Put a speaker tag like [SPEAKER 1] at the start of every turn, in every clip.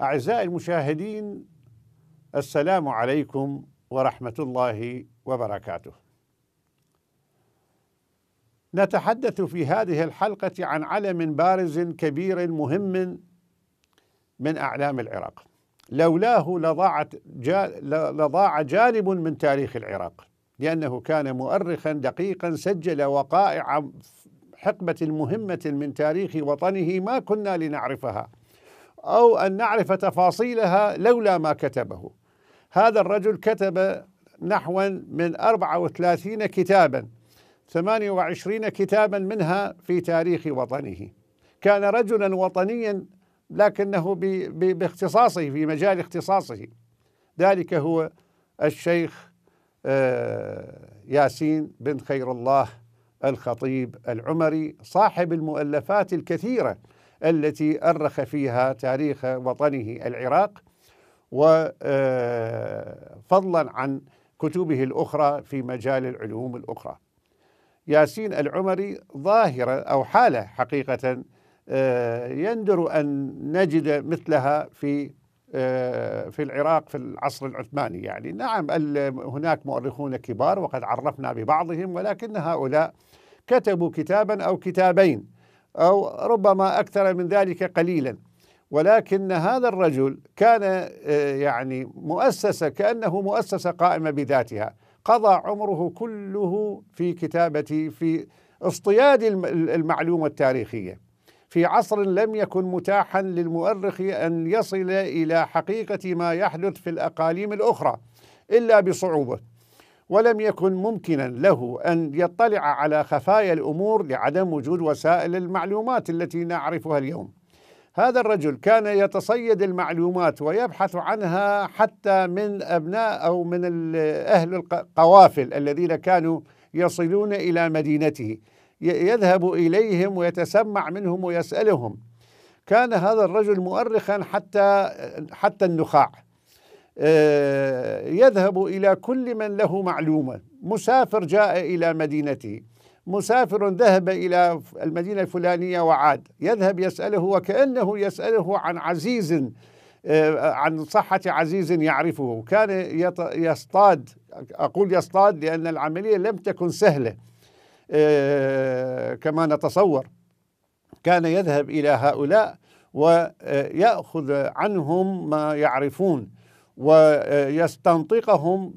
[SPEAKER 1] أعزائي المشاهدين السلام عليكم ورحمة الله وبركاته. نتحدث في هذه الحلقة عن علم بارز كبير مهم من أعلام العراق. لولاه لضاعت لضاع جانب من تاريخ العراق لأنه كان مؤرخا دقيقا سجل وقائع حقبة مهمة من تاريخ وطنه ما كنا لنعرفها أو أن نعرف تفاصيلها لولا ما كتبه هذا الرجل كتب نحو من 34 كتابا 28 كتابا منها في تاريخ وطنه كان رجلا وطنيا لكنه باختصاصه في مجال اختصاصه ذلك هو الشيخ آه، ياسين بن خير الله الخطيب العمري صاحب المؤلفات الكثيره التي أرخ فيها تاريخ وطنه العراق وفضلا آه، عن كتبه الأخرى في مجال العلوم الأخرى ياسين العمري ظاهرة أو حالة حقيقة آه، يندر أن نجد مثلها في آه، في العراق في العصر العثماني يعني نعم هناك مؤرخون كبار وقد عرفنا ببعضهم ولكن هؤلاء كتبوا كتابا أو كتابين أو ربما أكثر من ذلك قليلا ولكن هذا الرجل كان آه، يعني مؤسسة كأنه مؤسسة قائمة بذاتها قضى عمره كله في كتابة في اصطياد المعلومة التاريخية في عصر لم يكن متاحا للمؤرخ أن يصل إلى حقيقة ما يحدث في الأقاليم الأخرى إلا بصعوبة ولم يكن ممكنا له ان يطلع على خفايا الامور لعدم وجود وسائل المعلومات التي نعرفها اليوم. هذا الرجل كان يتصيد المعلومات ويبحث عنها حتى من ابناء او من اهل القوافل الذين كانوا يصلون الى مدينته. يذهب اليهم ويتسمع منهم ويسالهم. كان هذا الرجل مؤرخا حتى حتى النخاع. آه، يذهب إلى كل من له معلومة مسافر جاء إلى مدينته مسافر ذهب إلى المدينة الفلانية وعاد يذهب يسأله وكأنه يسأله عن عزيز آه، عن صحة عزيز يعرفه كان يصطاد أقول يصطاد لأن العملية لم تكن سهلة آه، كما نتصور كان يذهب إلى هؤلاء ويأخذ عنهم ما يعرفون ويستنطقهم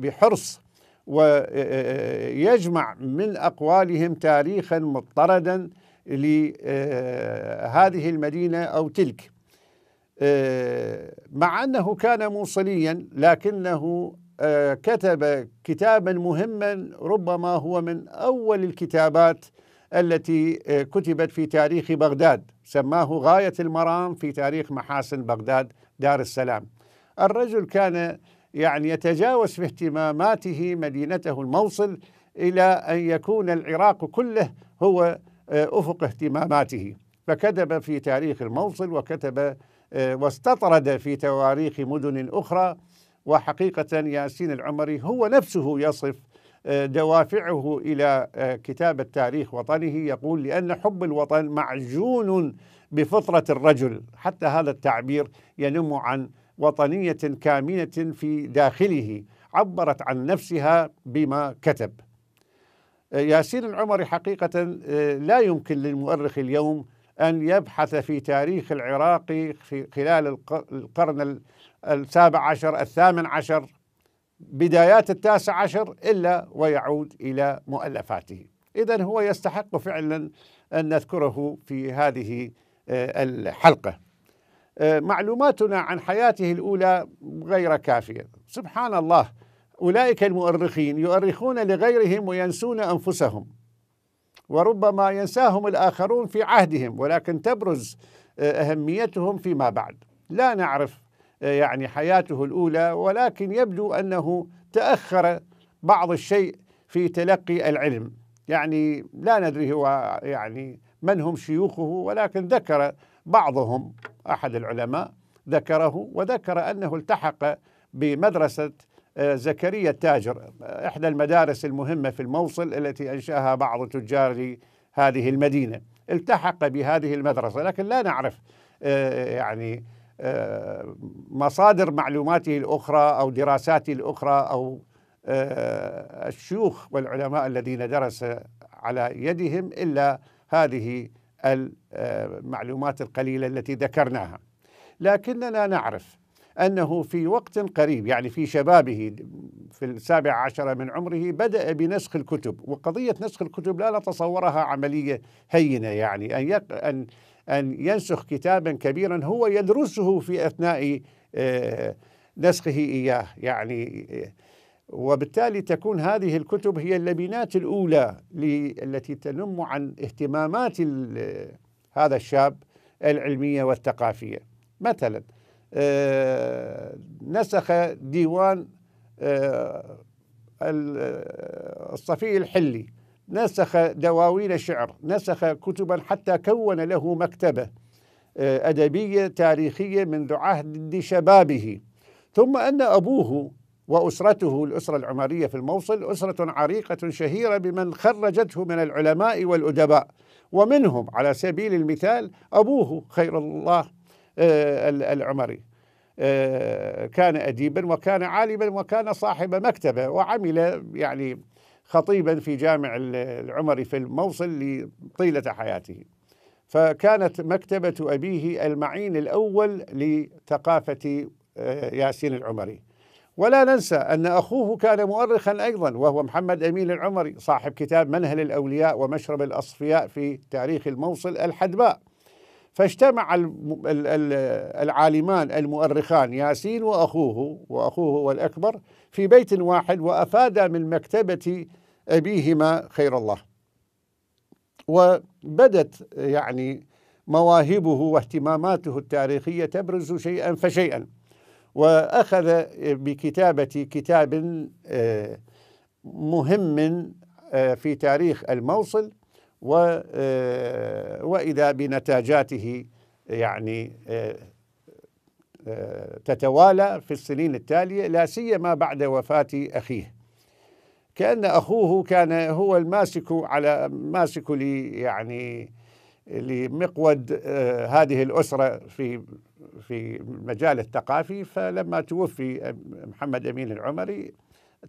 [SPEAKER 1] بحرص ويجمع من أقوالهم تاريخا مضطردا لهذه آه، المدينة أو تلك آه، مع أنه كان موصليا لكنه آه، كتب كتابا مهما ربما هو من أول الكتابات التي كتبت في تاريخ بغداد سماه غاية المرام في تاريخ محاسن بغداد دار السلام الرجل كان يعني يتجاوز في اهتماماته مدينته الموصل إلى أن يكون العراق كله هو آه، أفق اهتماماته فكتب في تاريخ الموصل وكتب آه، واستطرد في تواريخ مدن أخرى وحقيقة ياسين العمري هو نفسه يصف آه، دوافعه إلى كتابة تاريخ وطنه يقول لأن حب الوطن معجون بفطرة الرجل حتى هذا التعبير ينم عن وطنية كامنة في داخله عبرت عن نفسها بما كتب ياسين العمري حقيقة آه، لا يمكن للمؤرخ اليوم أن يبحث في تاريخ العراق في خلال القرن السابع عشر الثامن عشر بدايات التاسع عشر إلا ويعود إلى مؤلفاته إذا هو يستحق فعلا أن نذكره في هذه آه، الحلقة آه، معلوماتنا عن حياته الأولى غير كافية سبحان الله أولئك المؤرخين يؤرخون لغيرهم وينسون أنفسهم وربما ينساهم الآخرون في عهدهم ولكن تبرز آه، أهميتهم فيما بعد لا نعرف يعني حياته الأولى ولكن يبدو أنه تأخر بعض الشيء في تلقي العلم يعني لا ندري هو يعني من هم شيوخه ولكن ذكر بعضهم أحد العلماء ذكره وذكر أنه التحق بمدرسة آه، زكريا التاجر إحدى المدارس المهمة في الموصل التي أنشأها بعض تجار هذه المدينة التحق بهذه المدرسة لكن لا نعرف آه، يعني آه، مصادر معلوماته الأخرى أو دراساته الأخرى أو الشيوخ والعلماء الذين درس على يدهم إلا هذه المعلومات آه، القليله التي ذكرناها لكننا نعرف انه في وقت قريب يعني في شبابه في السابع عشر من عمره بدا بنسخ الكتب وقضيه نسخ الكتب لا نتصورها عمليه هينه يعني ان يق... ان ان ينسخ كتابا كبيرا هو يدرسه في اثناء آه، نسخه اياه يعني آه، وبالتالي تكون هذه الكتب هي اللبنات الأولى التي تنم عن اهتمامات هذا الشاب العلمية والثقافية مثلا آه، نسخ ديوان آه، آه، الصفي الحلي نسخ دواوين شعر نسخ كتبا حتى كون له مكتبة أدبية تاريخية منذ عهد شبابه ثم أن أبوه وأسرته الأسرة العمرية في الموصل أسرة عريقة شهيرة بمن خرجته من العلماء والأدباء ومنهم على سبيل المثال أبوه خير الله آه، العمري آه، كان أديبا وكان عالما وكان صاحب مكتبة وعمل يعني خطيبا في جامع العمري في الموصل طيلة حياته فكانت مكتبة أبيه المعين الأول لثقافة آه، ياسين العمري ولا ننسى أن أخوه كان مؤرخا أيضا وهو محمد أمين العمري صاحب كتاب منهل الأولياء ومشرب الأصفياء في تاريخ الموصل الحدباء فاجتمع العالمان المؤرخان ياسين وأخوه وأخوه هو الأكبر في بيت واحد وأفادا من مكتبة أبيهما خير الله وبدت يعني مواهبه واهتماماته التاريخية تبرز شيئا فشيئا وأخذ بكتابة كتاب آه، مهم آه، في تاريخ الموصل آه، وإذا بنتاجاته يعني تتوالى في السنين التالية لا سيما بعد وفاة أخيه كأن أخوه كان هو الماسك على ماسك يعني لمقود آه، هذه الأسرة في في المجال الثقافي فلما توفي آه، محمد أمين العمري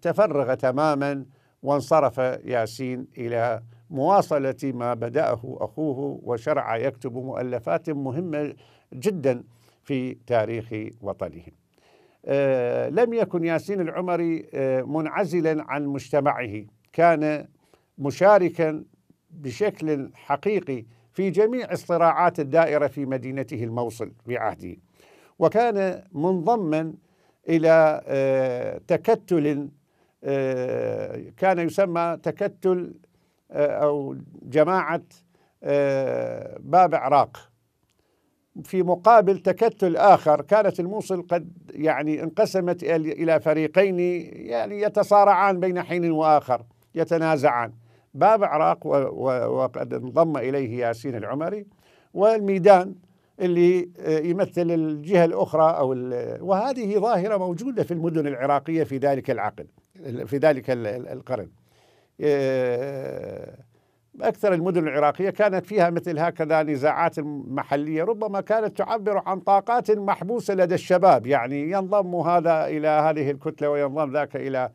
[SPEAKER 1] تفرغ تماما وانصرف ياسين إلى مواصلة ما بدأه أخوه وشرع يكتب مؤلفات مهمة جدا في تاريخ وطنه آه، لم يكن ياسين العمري منعزلا عن مجتمعه كان مشاركا بشكل حقيقي في جميع الصراعات الدائرة في مدينته الموصل في عهده وكان منضما إلى آه، تكتل آه، كان يسمى تكتل آه، أو جماعة باب عراق في مقابل تكتل آخر كانت الموصل قد يعني انقسمت إلى فريقين يعني يتصارعان بين حين وآخر يتنازعان باب عراق وقد انضم اليه ياسين العمري والميدان اللي آه، يمثل الجهه الاخرى او وهذه ظاهره موجوده في المدن العراقيه في ذلك العقد في ذلك القرن آه، اكثر المدن العراقيه كانت فيها مثل هكذا نزاعات محليه ربما كانت تعبر عن طاقات محبوسه لدى الشباب يعني ينضم هذا الى هذه الكتله وينضم ذاك الى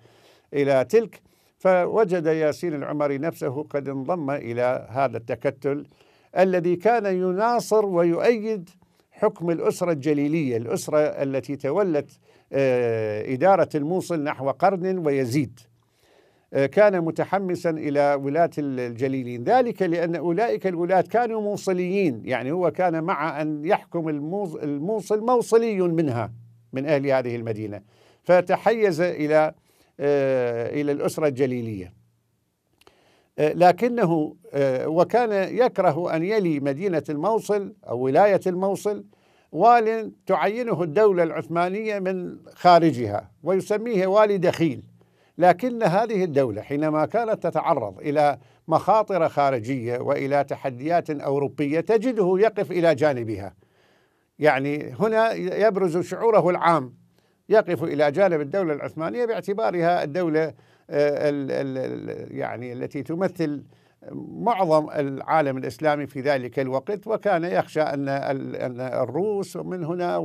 [SPEAKER 1] الى تلك فوجد ياسين العمري نفسه قد انضم إلى هذا التكتل الذي كان يناصر ويؤيد حكم الأسرة الجليلية الأسرة التي تولت آه، إدارة الموصل نحو قرن ويزيد آه، كان متحمسا إلى ولاة الجليلين ذلك لأن أولئك الولاة كانوا موصليين يعني هو كان مع أن يحكم الموصل موصلي منها من أهل هذه المدينة فتحيز إلى آه، إلى الأسرة الجليلية آه، لكنه آه، وكان يكره أن يلي مدينة الموصل أو ولاية الموصل وال تعينه الدولة العثمانية من خارجها ويسميه والي دخيل لكن هذه الدولة حينما كانت تتعرض إلى مخاطر خارجية وإلى تحديات أوروبية تجده يقف إلى جانبها يعني هنا يبرز شعوره العام يقف الى جانب الدوله العثمانيه باعتبارها الدوله آه، يعني التي تمثل معظم العالم الاسلامي في ذلك الوقت وكان يخشى ان ان الروس من هنا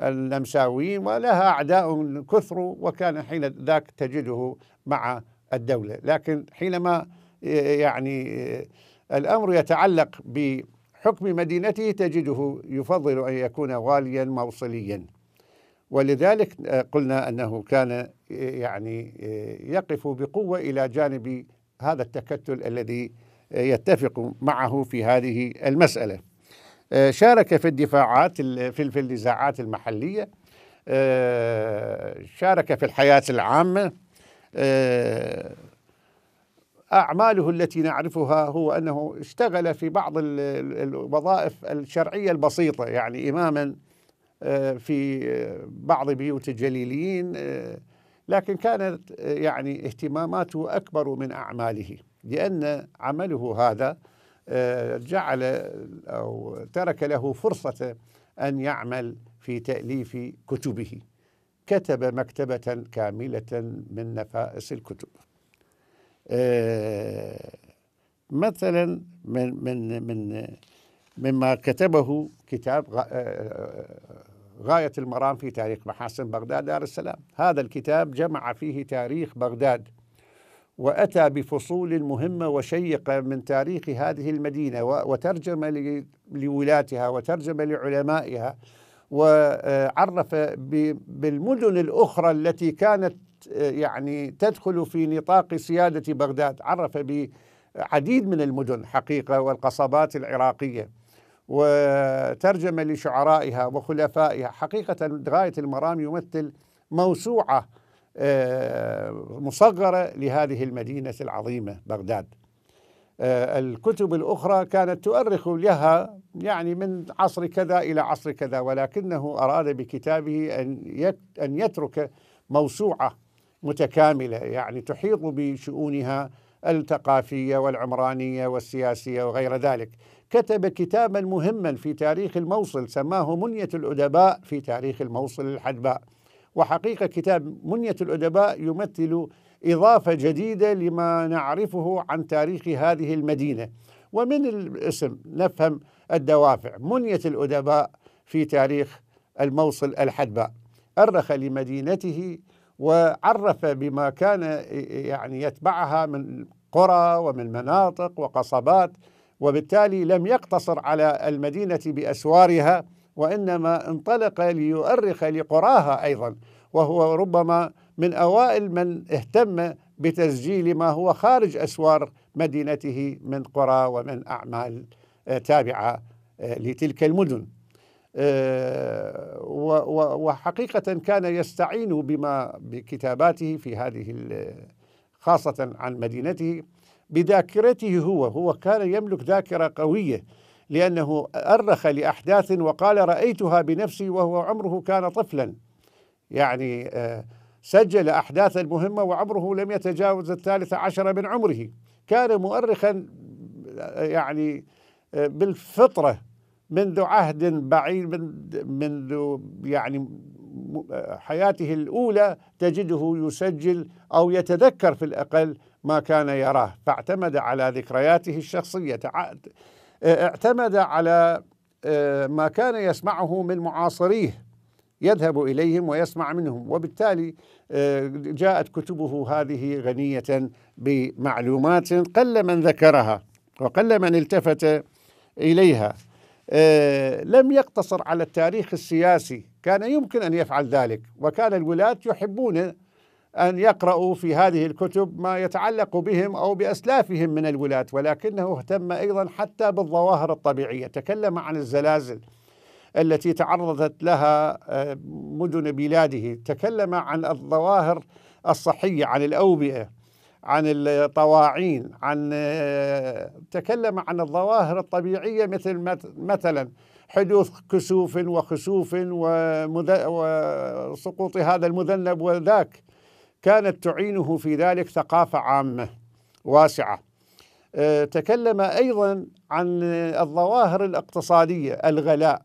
[SPEAKER 1] والنمساويين ولها اعداء كثر وكان حين ذاك تجده مع الدوله لكن حينما آه، يعني آه، الامر يتعلق بحكم مدينته تجده يفضل ان يكون واليا موصليا ولذلك آه، قلنا انه كان آه، يعني آه، يقف بقوه الى جانب هذا التكتل الذي يتفق معه في هذه المساله. شارك في الدفاعات في النزاعات المحليه شارك في الحياه العامه أعماله التي نعرفها هو أنه اشتغل في بعض الوظائف الشرعية البسيطة يعني إماما آه، في آه، بعض بيوت الجليليين آه، لكن كانت يعني اهتماماته أكبر من أعماله لأن عمله هذا جعل أو ترك له فرصة أن يعمل في تأليف كتبه كتب مكتبة كاملة من نفائس الكتب مثلا من من من مما كتبه كتاب غاية المرام في تاريخ محاسن بغداد دار السلام هذا الكتاب جمع فيه تاريخ بغداد وأتى بفصول مهمة وشيقة من تاريخ هذه المدينة وترجم لولاتها وترجم لعلمائها وعرف آه، بالمدن الأخرى التي كانت آه، يعني تدخل في نطاق سيادة بغداد عرف بعديد من المدن حقيقة والقصبات العراقية وترجمة لشعرائها وخلفائها حقيقة غاية المرام يمثل موسوعة آه، مصغرة لهذه المدينة العظيمة بغداد آه، الكتب الأخرى كانت تؤرخ لها يعني من عصر كذا إلى عصر كذا ولكنه أراد بكتابه أن أن يترك موسوعة متكاملة يعني تحيط بشؤونها الثقافية والعمرانية والسياسية وغير ذلك كتب كتابا مهما في تاريخ الموصل سماه منية الأدباء في تاريخ الموصل الحدباء وحقيقة كتاب منية الأدباء يمثل إضافة جديدة لما نعرفه عن تاريخ هذه المدينة ومن الاسم نفهم الدوافع منية الأدباء في تاريخ الموصل الحدباء أرخ لمدينته وعرف بما كان يعني يتبعها من قرى ومن مناطق وقصبات وبالتالي لم يقتصر على المدينة بأسوارها وإنما انطلق ليؤرخ لقراها أيضا وهو ربما من أوائل من اهتم بتسجيل ما هو خارج أسوار مدينته من قرى ومن أعمال آه، تابعة آه، لتلك المدن آه، وحقيقة كان يستعين بما بكتاباته في هذه خاصة عن مدينته بذاكرته هو هو كان يملك ذاكرة قوية لأنه أرخ لأحداث وقال رأيتها بنفسي وهو عمره كان طفلا يعني آه، سجل أحداثا مهمة وعمره لم يتجاوز الثالثة عشر من عمره كان مؤرخا يعني آه، بالفطرة منذ عهد بعيد منذ يعني آه، حياته الأولى تجده يسجل أو يتذكر في الأقل ما كان يراه فاعتمد على ذكرياته الشخصية آه، اعتمد على آه، ما كان يسمعه من معاصريه يذهب إليهم ويسمع منهم وبالتالي آه، جاءت كتبه هذه غنية بمعلومات قل من ذكرها وقل من التفت إليها لم يقتصر على التاريخ السياسي كان يمكن أن يفعل ذلك وكان الولاة يحبون أن يقرأوا في هذه الكتب ما يتعلق بهم أو بأسلافهم من الولاة ولكنه اهتم أيضا حتى بالظواهر الطبيعية تكلم عن الزلازل التي تعرضت لها آه، مدن بلاده تكلم عن الظواهر الصحية عن الأوبئة عن الطواعين عن آه، تكلم عن الظواهر الطبيعية مثل مثلا حدوث كسوف وخسوف وسقوط هذا المذنب وذاك كانت تعينه في ذلك ثقافة عامة واسعة آه، تكلم أيضا عن الظواهر الاقتصادية الغلاء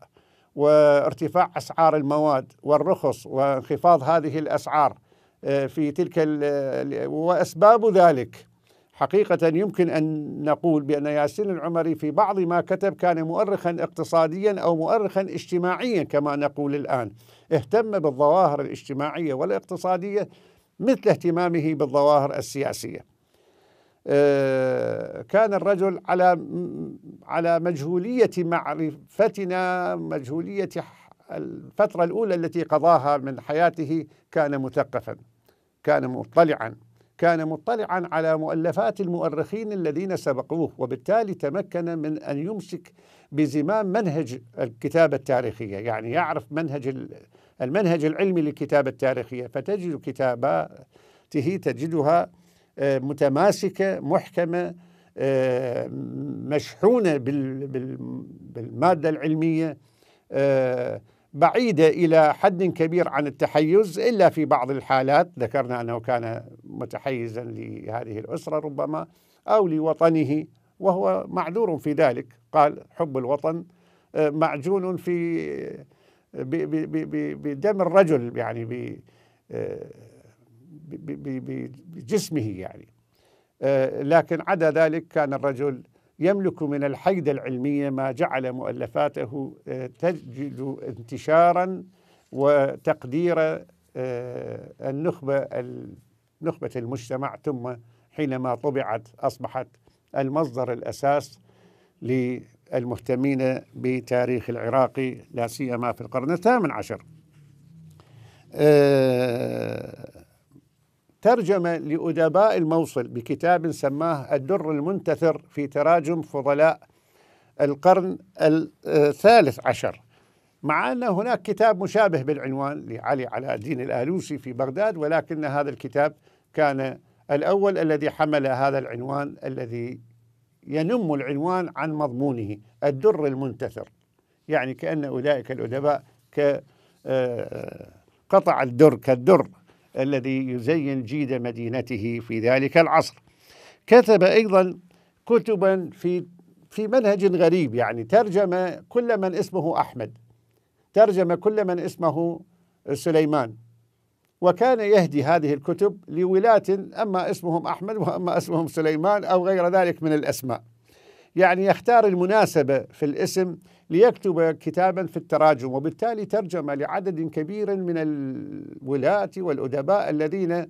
[SPEAKER 1] وارتفاع أسعار المواد والرخص وانخفاض هذه الأسعار آه، في تلك وأسباب ذلك حقيقة يمكن أن نقول بأن ياسين العمري في بعض ما كتب كان مؤرخا اقتصاديا أو مؤرخا اجتماعيا كما نقول الآن اهتم بالظواهر الاجتماعية والاقتصادية مثل اهتمامه بالظواهر السياسيه. آه، كان الرجل على على مجهوليه معرفتنا مجهوليه الفتره الاولى التي قضاها من حياته كان مثقفا كان مطلعا كان مطلعا على مؤلفات المؤرخين الذين سبقوه وبالتالي تمكن من ان يمسك بزمام منهج الكتابه التاريخيه يعني يعرف منهج المنهج العلمي للكتابة التاريخية فتجد كتاباته تجدها آه، متماسكة محكمة آه، مشحونة بالمادة العلمية آه، بعيدة إلى حد كبير عن التحيز إلا في بعض الحالات ذكرنا أنه كان متحيزا لهذه الأسرة ربما أو لوطنه وهو معذور في ذلك قال حب الوطن معجون في بدم الرجل يعني بجسمه يعني آه، لكن عدا ذلك كان الرجل يملك من الحيدة العلمية ما جعل مؤلفاته آه، تجد انتشارا وتقدير آه، النخبة نخبة المجتمع ثم حينما طبعت أصبحت المصدر الأساس المهتمين بتاريخ العراقي لا سيما في القرن الثامن عشر آه، ترجم لأدباء الموصل بكتاب سماه الدر المنتثر في تراجم فضلاء القرن آه، الثالث عشر مع أن هناك كتاب مشابه بالعنوان لعلي علاء الدين الآلوسي في بغداد ولكن هذا الكتاب كان الأول الذي حمل هذا العنوان الذي ينم العنوان عن مضمونه الدر المنتثر يعني كأن أولئك الأدباء ك آه، قطع الدر كالدر الذي يزين جيد مدينته في ذلك العصر كتب أيضا كتبا في في منهج غريب يعني ترجم كل من اسمه أحمد ترجم كل من اسمه سليمان وكان يهدي هذه الكتب لولاة أما اسمهم أحمد وأما اسمهم سليمان أو غير ذلك من الأسماء يعني يختار المناسبة في الاسم ليكتب كتابا في التراجم وبالتالي ترجم لعدد كبير من الولاة والأدباء الذين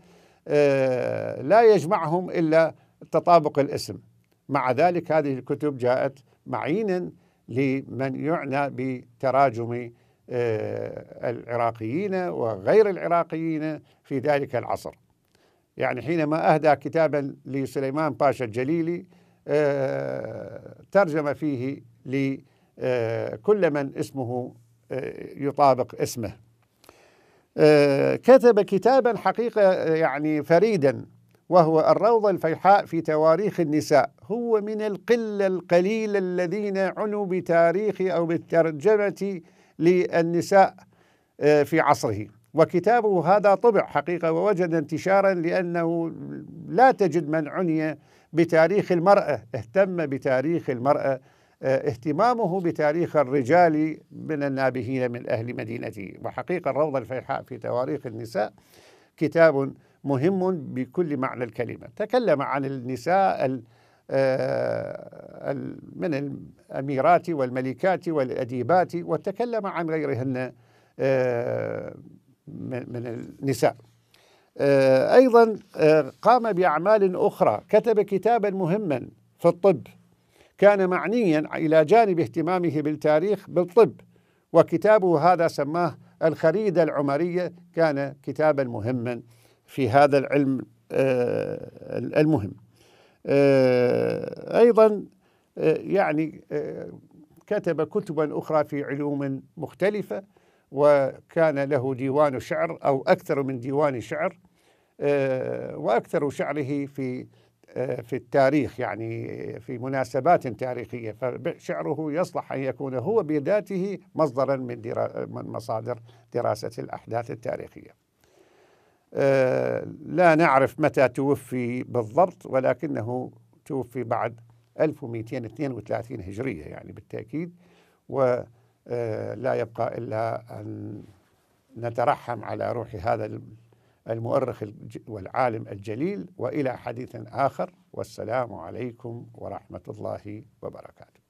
[SPEAKER 1] آه، لا يجمعهم إلا تطابق الاسم مع ذلك هذه الكتب جاءت معينا لمن يعنى بتراجم آه، العراقيين وغير العراقيين في ذلك العصر يعني حينما أهدى كتابا لسليمان باشا الجليلي آه، ترجم فيه لكل آه، من اسمه يطابق اسمه كتب كتابا حقيقة يعني فريدا وهو الروضة الفيحاء في تواريخ النساء هو من القلة القليلة الذين عنوا بتاريخ أو بالترجمة للنساء آه، في عصره وكتابه هذا طبع حقيقة ووجد انتشارا لأنه لا تجد من عني بتاريخ المرأة اهتم بتاريخ المرأة آه، اهتمامه بتاريخ الرجال من النابهين من أهل مدينته وحقيقة الروضة الفيحاء في تواريخ النساء كتاب مهم بكل معنى الكلمة تكلم عن النساء آه، من الأميرات والملكات والأديبات وتكلم عن غيرهن آه، من النساء آه، أيضا قام بأعمال أخرى كتب كتابا مهما في الطب كان معنيا إلى جانب اهتمامه بالتاريخ بالطب وكتابه هذا سماه الخريدة العمرية كان كتابا مهما في هذا العلم المهم آه، أيضا آه، يعني آه، كتب كتبا أخرى في علوم مختلفة وكان له ديوان شعر أو أكثر من ديوان شعر وأكثر شعره في في التاريخ يعني في مناسبات تاريخية فشعره يصلح أن يكون هو بذاته مصدرا من, درا من مصادر دراسة الأحداث التاريخية لا نعرف متى توفي بالضبط ولكنه توفي بعد 1232 هجرية يعني بالتأكيد ولا آه، يبقى إلا أن نترحم على روح هذا المؤرخ والعالم الجليل وإلى حديث آخر والسلام عليكم ورحمة الله وبركاته